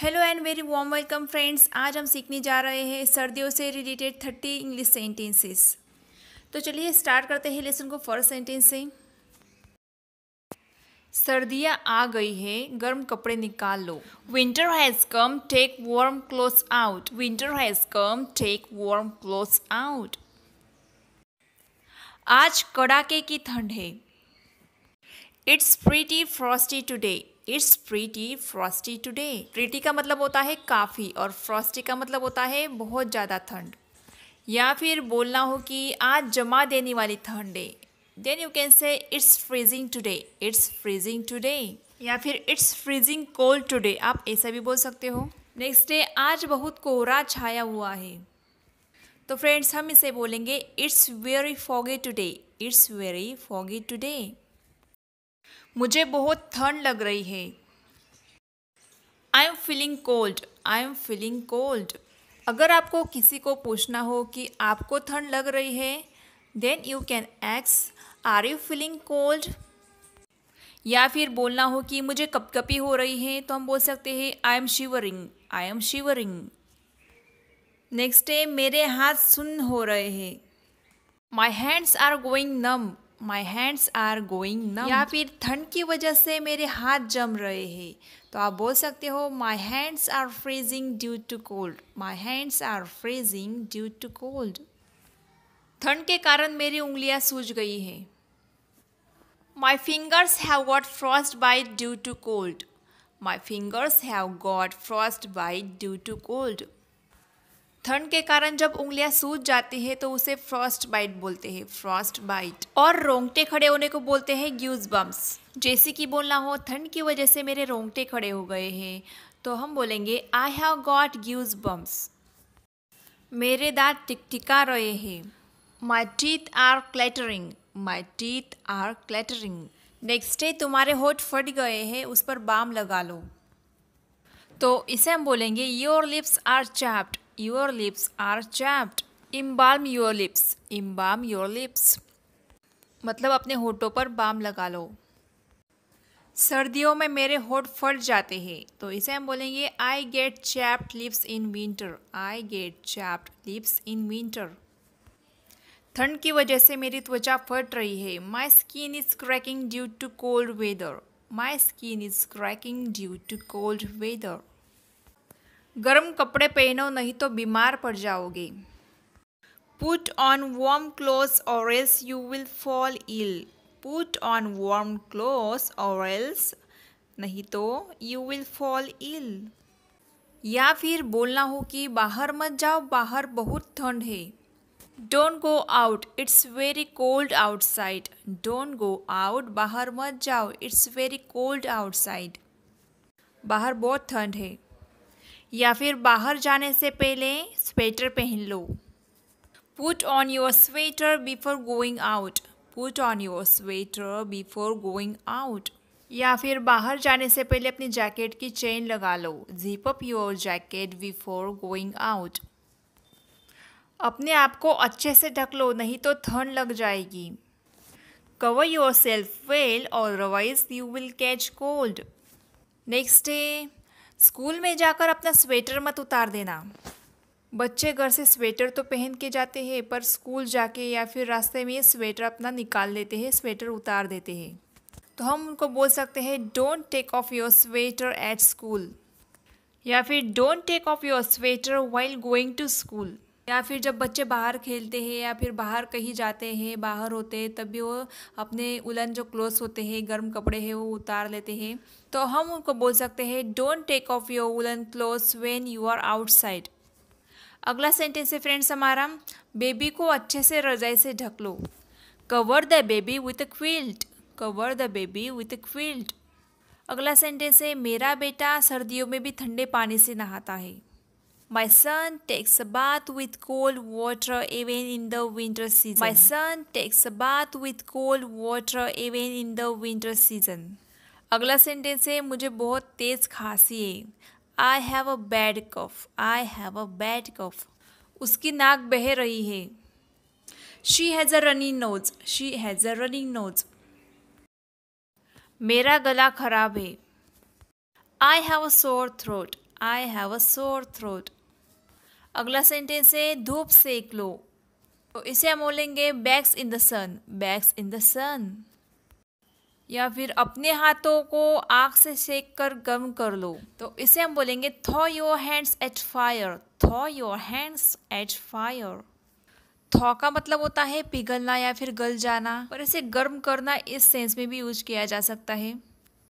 Hello and very warm welcome friends आज हम सीखने जा रहे हैं सर्दियों से रिलेटेड थर्टी इंग्लिश सेंटेंसेस तो चलिए स्टार्ट करते हैं लेसन को फर्स्ट सेंटेंस से सर्दियाँ आ गई है गर्म कपड़े निकाल लो winter has come take warm cloth out winter has come take warm cloth out आज कड़ाके की ठंड है it's pretty frosty today it's pretty frosty today pretty का मतलब होता है काफ़ी और फ्रॉस्टी का मतलब होता है बहुत ज़्यादा ठंड या फिर बोलना हो कि आज जमा देने वाली ठंड है then you can say it's freezing today it's freezing today या फिर इट्स फ्रीजिंग कोल्ड टूडे आप ऐसा भी बोल सकते हो नेक्स्ट डे आज बहुत कोहरा छाया हुआ है तो फ्रेंड्स हम इसे बोलेंगे it's very foggy today it's very foggy today मुझे बहुत ठंड लग रही है I am feeling cold I am feeling cold अगर आपको किसी को पूछना हो कि आपको ठंड लग रही है देन यू कैन एक्स आर यू फीलिंग कोल्ड या फिर बोलना हो कि मुझे कपकपी हो रही है तो हम बोल सकते हैं I am shivering I am shivering next है मेरे हाथ सुन्न हो रहे हैं my hands are going numb my hands are going numb या फिर ठंड की वजह से मेरे हाथ जम रहे हैं तो आप बोल सकते हो my hands are freezing due to cold my hands are freezing due to cold ठंड के कारण मेरी उंगलियाँ सूज गई हैं my fingers have got frost bite due to cold my fingers have got frost bite due to cold ठंड के कारण जब उंगलियां सूज जाती है तो उसे फ्रॉस्ट बाइट बोलते हैं फ्रॉस्ट बाइट और रोंगटे खड़े होने को बोलते हैं ग्यूज बम्स जैसे कि बोलना हो ठंड की वजह से मेरे रोंगटे खड़े हो गए हैं तो हम बोलेंगे I have got goose bumps मेरे दांत टिकटिका रहे हैं my teeth are clattering my teeth are clattering next day तुम्हारे होठ फट गए हैं उस पर बाम लगा लो तो इसे हम बोलेंगे your lips are chapped your lips are chapped. Embalm your lips. Embalm your lips. मतलब अपने होठों पर बाम लगा लो सर्दियों में मेरे होठ फट जाते हैं तो इसे हम बोलेंगे I get chapped lips in winter I get chapped lips in winter ठंड की वजह से मेरी त्वचा फट रही है my skin is cracking due to cold weather my skin is cracking due to cold weather गर्म कपड़े पहनो नहीं तो बीमार पड़ जाओगे put on warm cloth or else you will fall ill put on warm cloth or else नहीं तो यू विल फॉल इल या फिर बोलना हो कि बाहर मत जाओ बाहर बहुत ठंड है don't go out it's very cold outside don't go out बाहर मत जाओ इट्स वेरी कोल्ड आउटसाइड बाहर बहुत ठंड है या फिर बाहर जाने से पहले स्वेटर पहन लो put on your sweater before going out put on your sweater before going out या फिर बाहर जाने से पहले अपनी जैकेट की चेन लगा लो zip up your jacket before going out अपने आप को अच्छे से ढक लो नहीं तो ठंड लग जाएगी cover yourself well or you will catch cold next day school में जाकर अपना स्वेटर मत उतार देना बच्चे घर से स्वेटर तो पहन के जाते हैं पर स्कूल जाके या फिर रास्ते में स्वेटर अपना निकाल लेते हैं स्वेटर उतार देते हैं तो हम उनको बोल सकते हैं don't take off your sweater at school या फिर don't take off your sweater while going to school या फिर जब बच्चे बाहर खेलते हैं या फिर बाहर कहीं जाते हैं बाहर होते हैं तब भी वो अपने उलन जो क्लोथ होते हैं गर्म कपड़े हैं वो उतार लेते हैं तो हम उनको बोल सकते हैं don't take off your woollen cloth when you are outside अगला सेंटेंस है फ्रेंड्स हमारा बेबी को अच्छे से रजाई से ढक लो cover the baby with quilt cover the baby with quilt अगला सेंटेंस है मेरा बेटा सर्दियों में भी ठंडे पानी से नहाता है My son takes a bath with cold water even in the winter season. My son takes a bath with cold water even in the winter season. अगला सेंटेंस है मुझे बहुत तेज़ खांसी है I have a bad cough I have a bad cough उसकी नाक बह रही है she has a running nose she has a running nose मेरा गला खराब है I have a sore throat I have a sore throat अगला सेंटेंस है धूप सेक लो तो इसे हम बोलेंगे bags in the sun bags in the sun या फिर अपने हाथों को आग से सेक कर गर्म कर लो तो इसे हम बोलेंगे thaw your hands at fire thaw your hands at fire thaw का मतलब होता है पिघलना या फिर गल जाना पर इसे गर्म करना इस सेंस में भी यूज किया जा सकता है